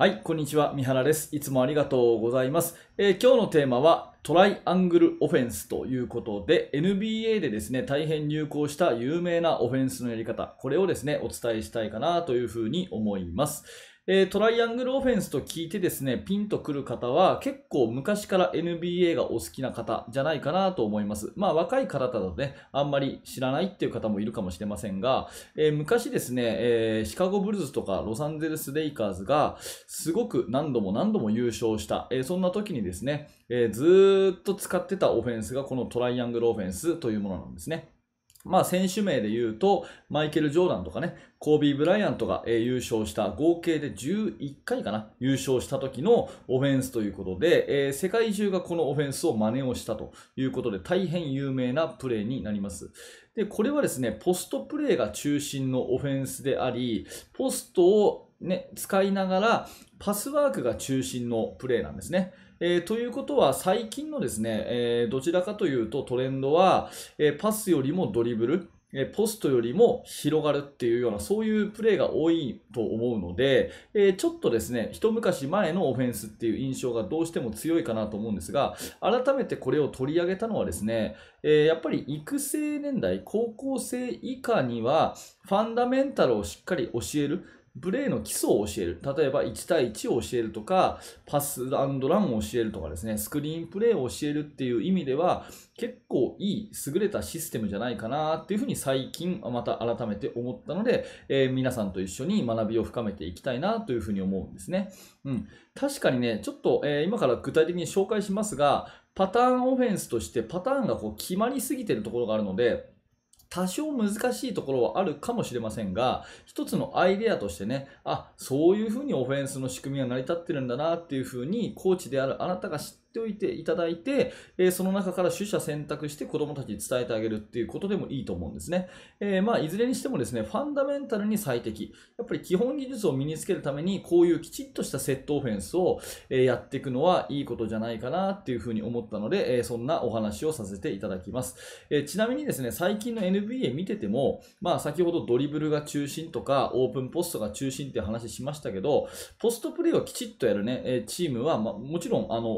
はい、こんにちは。三原です。いつもありがとうございます。えー、今日のテーマは、トライアングルオフェンスということで、NBA でですね、大変入行した有名なオフェンスのやり方、これをですね、お伝えしたいかなというふうに思います。えー、トライアングルオフェンスと聞いてですね、ピンとくる方は結構昔から NBA がお好きな方じゃないかなと思います。まあ若い方だとね、あんまり知らないっていう方もいるかもしれませんが、えー、昔ですね、えー、シカゴブルズとかロサンゼルスレイカーズがすごく何度も何度も優勝した、えそんな時にですね、えずっと使ってたオフェンスがこのトライアングルオフェンスというものなんですね。まあ、選手名で言うと、マイケル・ジョーダンとかね、コービー・ブライアントが、えー、優勝した合計で11回かな優勝した時のオフェンスということで、えー、世界中がこのオフェンスを真似をしたということで大変有名なプレーになりますでこれはですねポストプレーが中心のオフェンスでありポストをね、使いながら、パスワークが中心のプレーなんですね。えー、ということは、最近のですね、えー、どちらかというとトレンドは、えー、パスよりもドリブル、えポストよりも広がるっていうような、そういうプレーが多いと思うので、えちょっとですね、一昔前のオフェンスっていう印象がどうしても強いかなと思うんですが、改めてこれを取り上げたのはですね、えやっぱり育成年代、高校生以下には、ファンダメンタルをしっかり教える、プレーの基礎を教える。例えば1対1を教えるとか、パスランを教えるとかですね、スクリーンプレーを教えるっていう意味では、結構いい優れたシステムじゃないかなっていうふうに最近また改めて思ったので、えー、皆さんと一緒に学びを深めていきたいなというふうに思うんですね。うん。確かにね、ちょっと、えー、今から具体的に紹介しますが、パターンオフェンスとしてパターンがこう決まりすぎてるところがあるので、多少難しいところはあるかもしれませんが、一つのアイデアとしてね、あ、そういうふうにオフェンスの仕組みが成り立ってるんだなっていうふうに、コーチであるあなたが知って、ておいていただいて、えその中から取捨選択して子どもたちに伝えてあげるっていうことでもいいと思うんですね。えまあ、いずれにしてもですね、ファンダメンタルに最適。やっぱり基本技術を身につけるために、こういうきちっとしたセットオフェンスをやっていくのはいいことじゃないかなっていうふうに思ったので、えそんなお話をさせていただきます。えちなみにですね、最近の NBA 見てても、まあ、先ほどドリブルが中心とか、オープンポストが中心って話しましたけど、ポストプレイをきちっとやるね、チームは、まあ、もちろん、あの、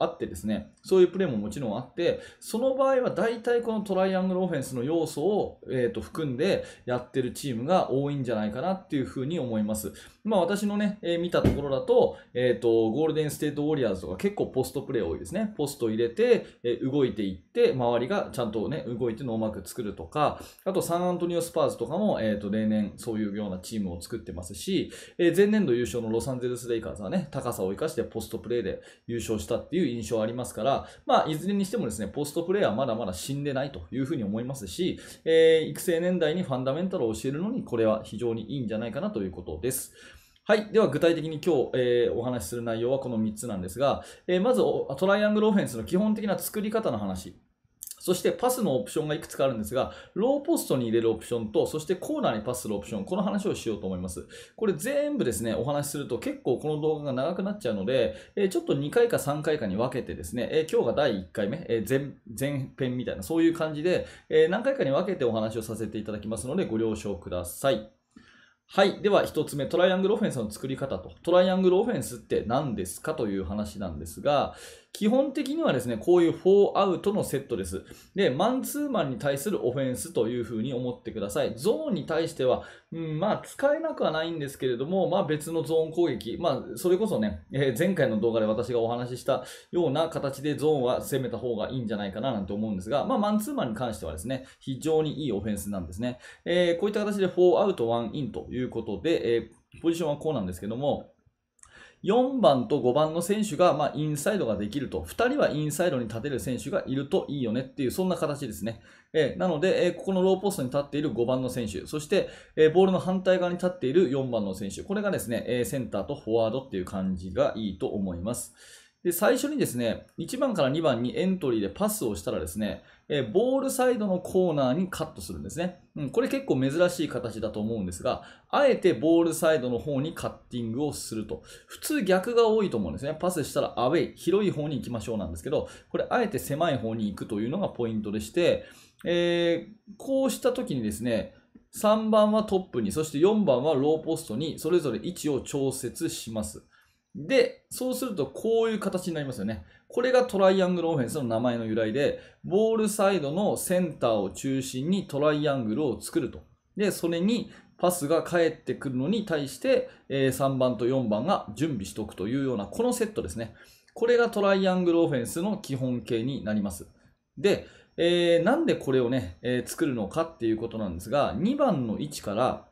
あってですね、そういうプレーももちろんあって、その場合は大体このトライアングルオフェンスの要素を、えー、と含んでやってるチームが多いんじゃないかなっていうふうに思います。まあ私のね、えー、見たところだと、えっ、ー、と、ゴールデンステートウォリアーズとか結構ポストプレー多いですね。ポスト入れて、えー、動いていって、周りがちゃんとね、動いてノーマーク作るとか、あとサンアントニオスパーズとかも、えっ、ー、と、例年そういうようなチームを作ってますし、えー、前年度優勝のロサンゼルスレイカーズはね、高さを生かしてポストプレーで優勝したっていう印象ありますから、まあ、いずれにしてもですね、ポストプレーはまだまだ死んでないというふうに思いますし、えー、育成年代にファンダメンタルを教えるのに、これは非常にいいんじゃないかなということです。はい。では、具体的に今日、えー、お話しする内容はこの3つなんですが、えー、まず、トライアングルオフェンスの基本的な作り方の話。そしてパスのオプションがいくつかあるんですが、ローポストに入れるオプションと、そしてコーナーにパスするオプション、この話をしようと思います。これ全部ですね、お話しすると結構この動画が長くなっちゃうので、えちょっと2回か3回かに分けてですね、え今日が第1回目、え前、前編みたいな、そういう感じで、え何回かに分けてお話をさせていただきますので、ご了承ください。はい。では、1つ目、トライアングルオフェンスの作り方と、トライアングルオフェンスって何ですかという話なんですが、基本的にはですね、こういう4アウトのセットです。で、マンツーマンに対するオフェンスというふうに思ってください。ゾーンに対しては、うん、まあ、使えなくはないんですけれども、まあ、別のゾーン攻撃、まあ、それこそね、えー、前回の動画で私がお話ししたような形でゾーンは攻めた方がいいんじゃないかななんて思うんですが、まあ、マンツーマンに関してはですね、非常にいいオフェンスなんですね。えー、こういった形で4アウト1インということで、えー、ポジションはこうなんですけども、4番と5番の選手が、まあ、インサイドができると、2人はインサイドに立てる選手がいるといいよねっていう、そんな形ですね。えー、なので、えー、ここのローポストに立っている5番の選手、そして、えー、ボールの反対側に立っている4番の選手、これがですね、えセンターとフォワードっていう感じがいいと思います。で、最初にですね、1番から2番にエントリーでパスをしたらですね、えボールサイドのコーナーにカットするんですね。うん、これ結構珍しい形だと思うんですが、あえてボールサイドの方にカッティングをすると。普通逆が多いと思うんですね。パスしたらアウェイ、広い方に行きましょうなんですけど、これあえて狭い方に行くというのがポイントでして、えー、こうした時にですね、3番はトップに、そして4番はローポストに、それぞれ位置を調節します。で、そうするとこういう形になりますよね。これがトライアングルオフェンスの名前の由来で、ボールサイドのセンターを中心にトライアングルを作ると。で、それにパスが返ってくるのに対して、3番と4番が準備しておくというような、このセットですね。これがトライアングルオフェンスの基本形になります。で、えー、なんでこれをね、えー、作るのかっていうことなんですが、2番の位置から、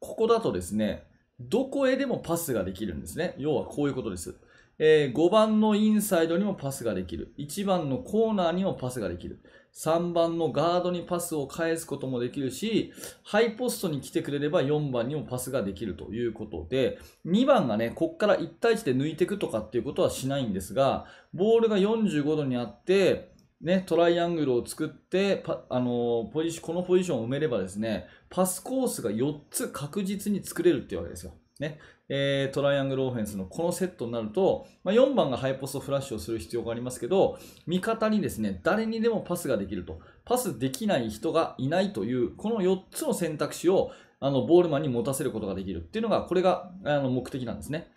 ここだとですね、どこへでもパスができるんですね。要はこういうことです。えー、5番のインサイドにもパスができる。1番のコーナーにもパスができる。3番のガードにパスを返すこともできるし、ハイポストに来てくれれば4番にもパスができるということで、2番がね、こっから1対1で抜いていくとかっていうことはしないんですが、ボールが45度にあって、ね、トライアングルを作って、あのポジシこのポジションを埋めればですね、パスコースが4つ確実に作れるっていうわけですよ。ねえー、トライアングルオフェンスのこのセットになると、まあ、4番がハイポストフラッシュをする必要がありますけど味方にですね誰にでもパスができるとパスできない人がいないというこの4つの選択肢をあのボールマンに持たせることができるっていうのがこれがあの目的なんですね。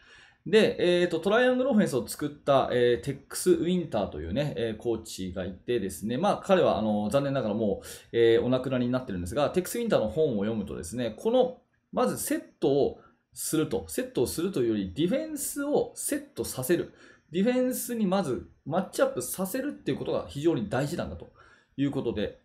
で、えーと、とトライアングルオフェンスを作った、えー、テックス・ウィンターというね、えー、コーチがいてですね、まあ、彼はあの残念ながらもう、えー、お亡くなりになってるんですが、テックス・ウィンターの本を読むとですね、この、まずセットをすると、セットをするというより、ディフェンスをセットさせる。ディフェンスにまずマッチアップさせるっていうことが非常に大事なんだということで、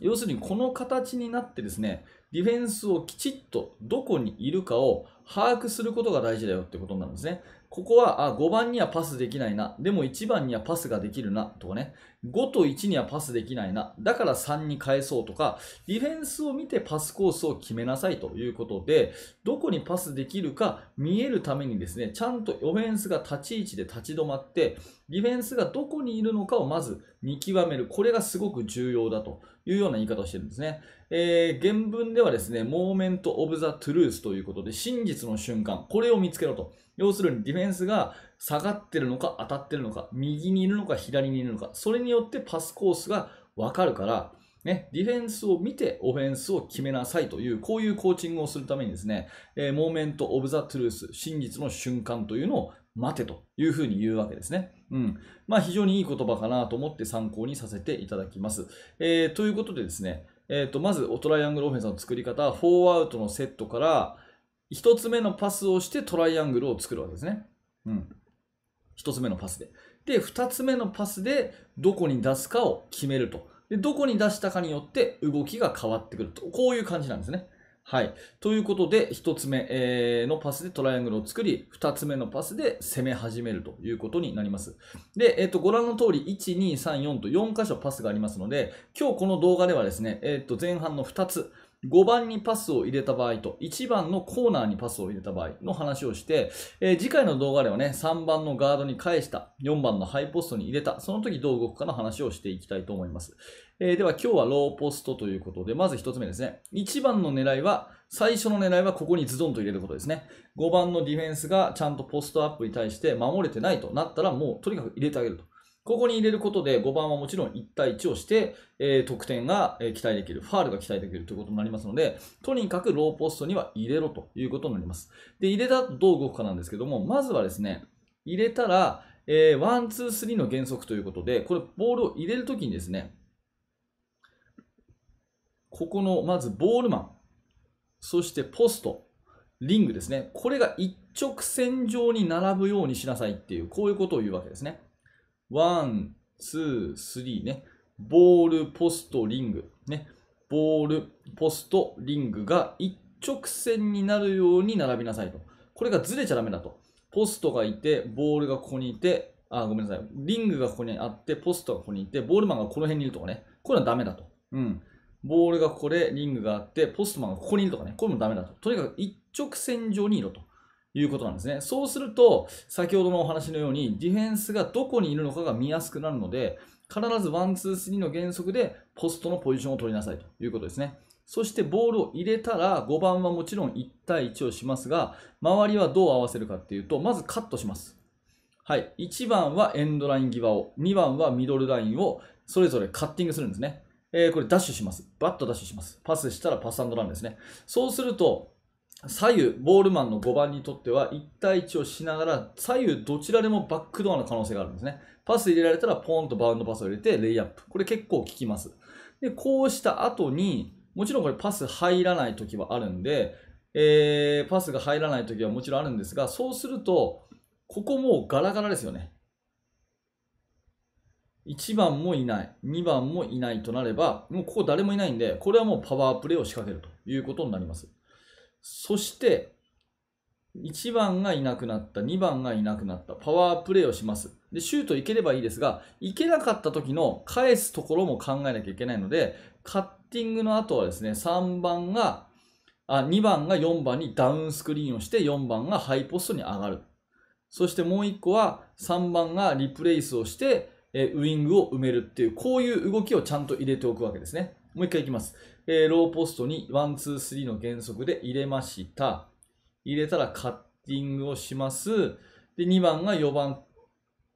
要するにこの形になってですね、ディフェンスをきちっとどこにいるかを把握することが大事だよってことなんですね。ここは、あ、5番にはパスできないな。でも1番にはパスができるな。とかね。5と1にはパスできないな。だから3に返そうとか、ディフェンスを見てパスコースを決めなさいということで、どこにパスできるか見えるためにですね、ちゃんとオフェンスが立ち位置で立ち止まって、ディフェンスがどこにいるのかをまず見極める。これがすごく重要だというような言い方をしてるんですね。えー、原文ではですね、モーメント・オブ・ザ・トゥルースということで、真実の瞬間、これを見つけろと。要するにディフェンスが、下がってるのか当たってるのか、右にいるのか左にいるのか、それによってパスコースがわかるから、ね、ディフェンスを見てオフェンスを決めなさいという、こういうコーチングをするためにですね、えー、モーメント・オブ・ザ・トゥルース、真実の瞬間というのを待てというふうに言うわけですね。うん。まあ、非常にいい言葉かなと思って参考にさせていただきます。えー、ということでですね、えー、とまずトライアングルオフェンスの作り方、は、4アウトのセットから、1つ目のパスをしてトライアングルを作るわけですね。うん。1つ目のパスで。で、2つ目のパスでどこに出すかを決めると。で、どこに出したかによって動きが変わってくると。こういう感じなんですね。はい。ということで、1つ目のパスでトライアングルを作り、2つ目のパスで攻め始めるということになります。で、えっ、ー、と、ご覧の通り、1、2、3、4と4箇所パスがありますので、今日この動画ではですね、えっ、ー、と、前半の2つ、5番にパスを入れた場合と1番のコーナーにパスを入れた場合の話をして、えー、次回の動画ではね3番のガードに返した4番のハイポストに入れたその時どう動くかの話をしていきたいと思います、えー、では今日はローポストということでまず1つ目ですね1番の狙いは最初の狙いはここにズドンと入れることですね5番のディフェンスがちゃんとポストアップに対して守れてないとなったらもうとにかく入れてあげるとここに入れることで5番はもちろん1対1をして、えー、得点が期待できる、ファールが期待できるということになりますので、とにかくローポストには入れろということになります。で、入れたとどう動くかなんですけども、まずはですね、入れたら、えー、ワン、ツー、スリーの原則ということで、これ、ボールを入れるときにですね、ここの、まずボールマン、そしてポスト、リングですね、これが一直線上に並ぶようにしなさいっていう、こういうことを言うわけですね。ワン、ツー、スリーね。ボール、ポスト、リング。ね。ボール、ポスト、リングが一直線になるように並びなさいと。これがずれちゃダメだと。ポストがいて、ボールがここにいて、あ、ごめんなさい。リングがここにあって、ポストがここにいて、ボールマンがこの辺にいるとかね。こういうのはダメだと。うん。ボールがここで、リングがあって、ポストマンがここにいるとかね。これもダメだと。とにかく一直線上にいろと。いうことなんですね。そうすると、先ほどのお話のように、ディフェンスがどこにいるのかが見やすくなるので、必ずワン、ツー、スリーの原則でポストのポジションを取りなさいということですね。そしてボールを入れたら5番はもちろん1対1をしますが、周りはどう合わせるかっていうと、まずカットします。はい。1番はエンドライン際を、2番はミドルラインをそれぞれカッティングするんですね。えー、これダッシュします。バッとダッシュします。パスしたらパスランですね。そうすると、左右、ボールマンの5番にとっては1対1をしながら左右どちらでもバックドアの可能性があるんですね。パス入れられたらポーンとバウンドパスを入れてレイアップ。これ結構効きます。で、こうした後に、もちろんこれパス入らない時はあるんで、えー、パスが入らない時はもちろんあるんですが、そうすると、ここもうガラガラですよね。1番もいない、2番もいないとなれば、もうここ誰もいないんで、これはもうパワープレイを仕掛けるということになります。そして1番がいなくなった、2番がいなくなった、パワープレイをします。で、シュートいければいいですが、いけなかった時の返すところも考えなきゃいけないので、カッティングの後はですね、3番が、あ、2番が4番にダウンスクリーンをして、4番がハイポストに上がる。そしてもう1個は、3番がリプレイスをして、えウイングを埋めるっていう、こういう動きをちゃんと入れておくわけですね。もう一回いきます。えー、ローポストに1、2、3の原則で入れました。入れたらカッティングをします。で、2番が4番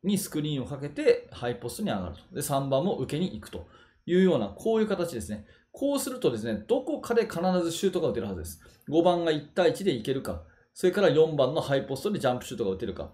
にスクリーンをかけてハイポストに上がると。で、3番も受けに行くというような、こういう形ですね。こうするとですね、どこかで必ずシュートが打てるはずです。5番が1対1でいけるか、それから4番のハイポストでジャンプシュートが打てるか。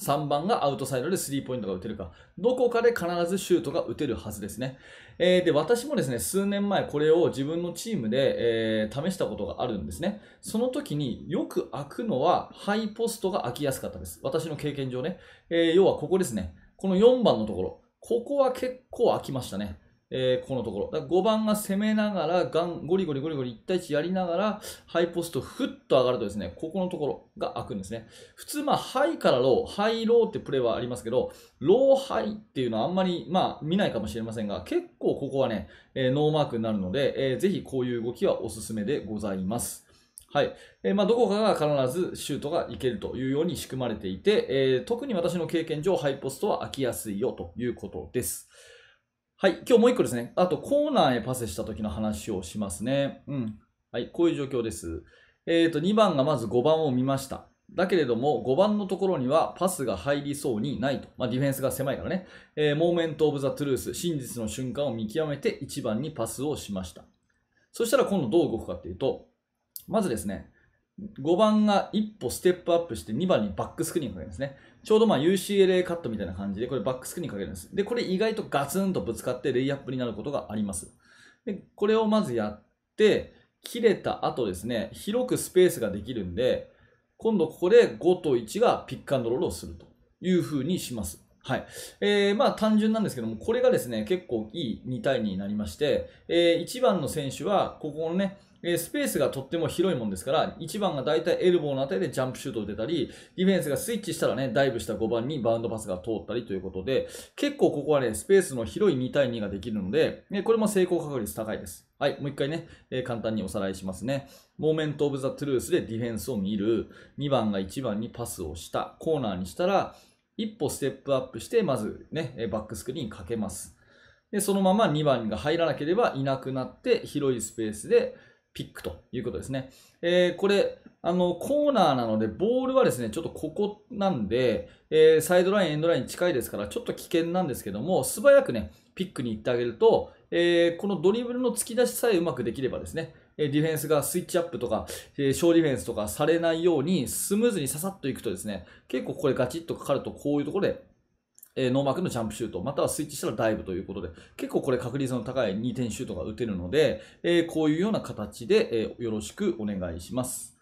3番がアウトサイドでスリーポイントが打てるか、どこかで必ずシュートが打てるはずですね。えー、で、私もですね、数年前これを自分のチームで、えー、試したことがあるんですね。その時によく開くのはハイポストが開きやすかったです。私の経験上ね。えー、要はここですね。この4番のところ。ここは結構開きましたね。えー、このところ。だ5番が攻めながらガン、ゴリゴリゴリゴリ1対1やりながら、ハイポストふっと上がるとですね、ここのところが開くんですね。普通、まあ、ハイからロー、ハイローってプレーはありますけど、ローハイっていうのはあんまり、まあ、見ないかもしれませんが、結構ここはね、えー、ノーマークになるので、えー、ぜひこういう動きはおすすめでございます。はい。えー、まあ、どこかが必ずシュートがいけるというように仕組まれていて、えー、特に私の経験上、ハイポストは開きやすいよということです。はい、今日もう一個ですね。あと、コーナーへパスした時の話をしますね。うん。はい、こういう状況です。えっ、ー、と、2番がまず5番を見ました。だけれども、5番のところにはパスが入りそうにないと。まあ、ディフェンスが狭いからね。えー、モーメント・オブ・ザ・トゥルース、真実の瞬間を見極めて1番にパスをしました。そしたら今度どう動くかっていうと、まずですね、5番が一歩ステップアップして2番にバックスクリーンかけるんですね。ちょうどまあ UCLA カットみたいな感じで、これバックスクリーンかけるんです。で、これ意外とガツンとぶつかってレイアップになることがあります。で、これをまずやって、切れた後ですね、広くスペースができるんで、今度ここで5と1がピックアンドロールをするというふうにします。はい。えー、まあ単純なんですけども、これがですね、結構いい2対2になりまして、えー、1番の選手は、ここのね、えスペースがとっても広いもんですから、1番がだいたいエルボーのあたりでジャンプシュートを出たり、ディフェンスがスイッチしたらね、ダイブした5番にバウンドパスが通ったりということで、結構ここはね、スペースの広い2対2ができるので、ね、これも成功確率高いです。はい、もう一回ね、えー、簡単におさらいしますね。モーメント・オブ・ザ・トゥルースでディフェンスを見る、2番が1番にパスをした、コーナーにしたら、一歩ステップアップして、まずね、バックスクリーンかけます。で、そのまま2番が入らなければいなくなって、広いスペースで、ピックということですね。えー、これ、あの、コーナーなので、ボールはですね、ちょっとここなんで、えー、サイドライン、エンドライン近いですから、ちょっと危険なんですけども、素早くね、ピックに行ってあげると、えー、このドリブルの突き出しさえうまくできればですね、ディフェンスがスイッチアップとか、えー、小ディフェンスとかされないように、スムーズにささっといくとですね、結構これガチッとかかると、こういうところでえー、ノーマークのジャンプシュート、またはスイッチしたらダイブということで、結構これ確率の高い2点シュートが打てるので、えー、こういうような形で、えー、よろしくお願いします。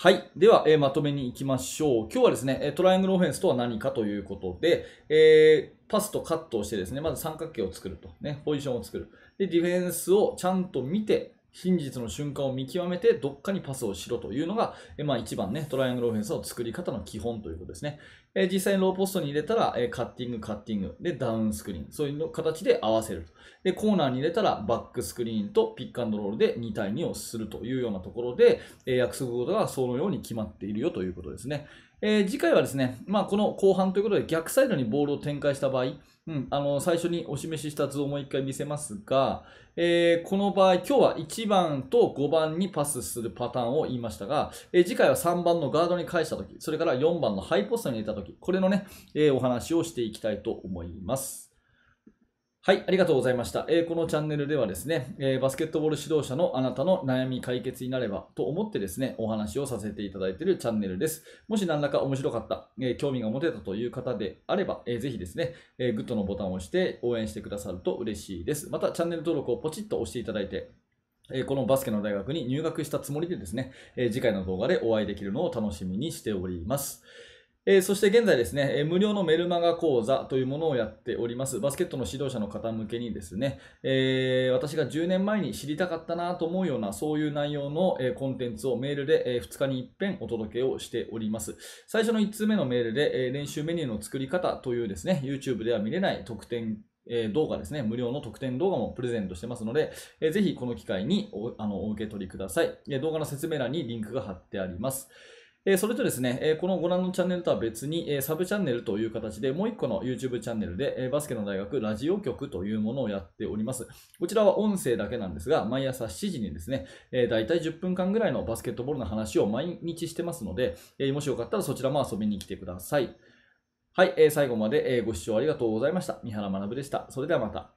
はい。では、えまとめに行きましょう。今日はですね、トライアングルオフェンスとは何かということで、えパスとカットをしてですね、まず三角形を作ると、ね、ポジションを作る。で、ディフェンスをちゃんと見て、真実の瞬間を見極めて、どっかにパスをしろというのが、えまあ、一番ね、トライアングルオフェンスの作り方の基本ということですね。え実際にローポストに入れたら、えカッティング、カッティング、で、ダウンスクリーン、そういうの形で合わせると。で、コーナーに入れたら、バックスクリーンとピックアンドロールで2対2をするというようなところで、え約束事がそのように決まっているよということですね。え次回はですね、まあ、この後半ということで、逆サイドにボールを展開した場合、うん、あの最初にお示しした図をもう1回見せますが、えー、この場合、今日は1番と5番にパスするパターンを言いましたが、えー、次回は3番のガードに返したとき、それから4番のハイポストに入れたとき、これのね、えー、お話をしていきたいと思います。はい、ありがとうございました。えー、このチャンネルではですね、えー、バスケットボール指導者のあなたの悩み解決になればと思ってですね、お話をさせていただいているチャンネルです。もし何らか面白かった、えー、興味が持てたという方であれば、えー、ぜひですね、えー、グッドのボタンを押して応援してくださると嬉しいです。また、チャンネル登録をポチッと押していただいて、このバスケの大学に入学したつもりでですね、次回の動画でお会いできるのを楽しみにしております。えー、そして現在ですね、無料のメルマガ講座というものをやっております。バスケットの指導者の方向けにですね、えー、私が10年前に知りたかったなと思うような、そういう内容の、コンテンツをメールで、2日に一遍お届けをしております。最初の1通目のメールで、練習メニューの作り方というですね、YouTube では見れない特典動画ですね、無料の特典動画もプレゼントしてますので、ぜひこの機会におあのお受け取りください、動画の説明欄にリンクが貼ってあります。それとですね、このご覧のチャンネルとは別に、サブチャンネルという形で、もう一個の YouTube チャンネルで、バスケの大学ラジオ局というものをやっております。こちらは音声だけなんですが、毎朝7時にですね、だい大体10分間ぐらいのバスケットボールの話を毎日してますので、もしよかったらそちらも遊びに来てください。はい、最後まで、ご視聴ありがとうございました。三原学でした。それではまた。